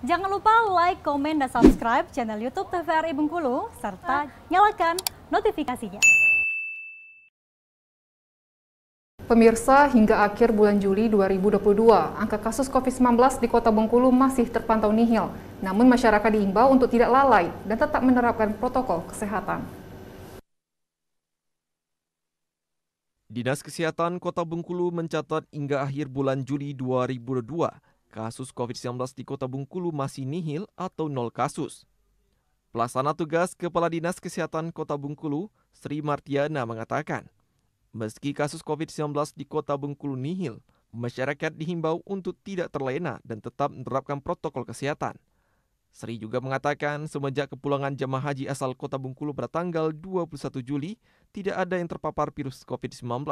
Jangan lupa like, komen, dan subscribe channel YouTube TVRI Bengkulu, serta nyalakan notifikasinya. Pemirsa, hingga akhir bulan Juli 2022, angka kasus COVID-19 di Kota Bengkulu masih terpantau nihil. Namun masyarakat diimbau untuk tidak lalai dan tetap menerapkan protokol kesehatan. Dinas Kesehatan Kota Bengkulu mencatat hingga akhir bulan Juli 2022, kasus COVID-19 di Kota Bungkulu masih nihil atau nol kasus. Pelaksana tugas Kepala Dinas Kesehatan Kota Bungkulu, Sri Martiana mengatakan, meski kasus COVID-19 di Kota Bungkulu nihil, masyarakat dihimbau untuk tidak terlena dan tetap menerapkan protokol kesehatan. Sri juga mengatakan semenjak kepulangan jemaah haji asal Kota Bungkulu pada tanggal 21 Juli, tidak ada yang terpapar virus COVID-19.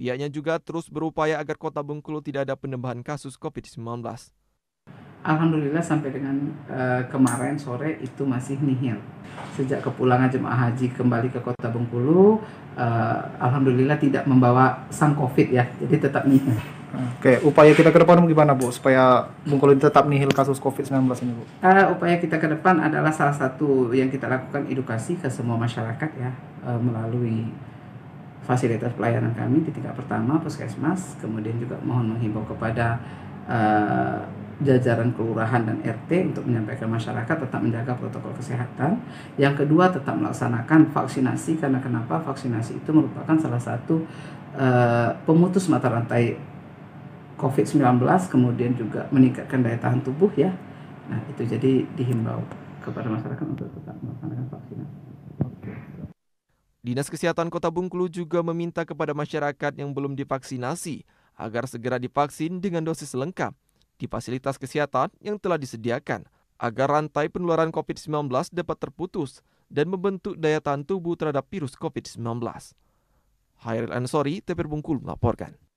Pihaknya juga terus berupaya agar Kota Bengkulu tidak ada penambahan kasus COVID-19. Alhamdulillah sampai dengan uh, kemarin sore itu masih nihil. Sejak kepulangan jemaah haji kembali ke Kota Bengkulu, uh, alhamdulillah tidak membawa sang COVID ya, jadi tetap nihil. Oke, upaya kita ke depan gimana Bu supaya Bengkulu tetap nihil kasus COVID-19 ini Bu? Uh, upaya kita ke depan adalah salah satu yang kita lakukan edukasi ke semua masyarakat ya uh, melalui fasilitas pelayanan kami di tingkat pertama puskesmas kemudian juga mohon menghimbau kepada uh, jajaran kelurahan dan RT untuk menyampaikan masyarakat tetap menjaga protokol kesehatan. Yang kedua tetap melaksanakan vaksinasi karena kenapa vaksinasi itu merupakan salah satu uh, pemutus mata rantai COVID-19 kemudian juga meningkatkan daya tahan tubuh ya. Nah, itu jadi dihimbau kepada masyarakat untuk tetap melaksanakan vaksinasi. Dinas Kesehatan Kota Bungkulu juga meminta kepada masyarakat yang belum divaksinasi agar segera divaksin dengan dosis lengkap di fasilitas kesehatan yang telah disediakan agar rantai penularan COVID-19 dapat terputus dan membentuk daya tahan tubuh terhadap virus COVID-19. Hairil Ansori, Tepir Bungkulu melaporkan.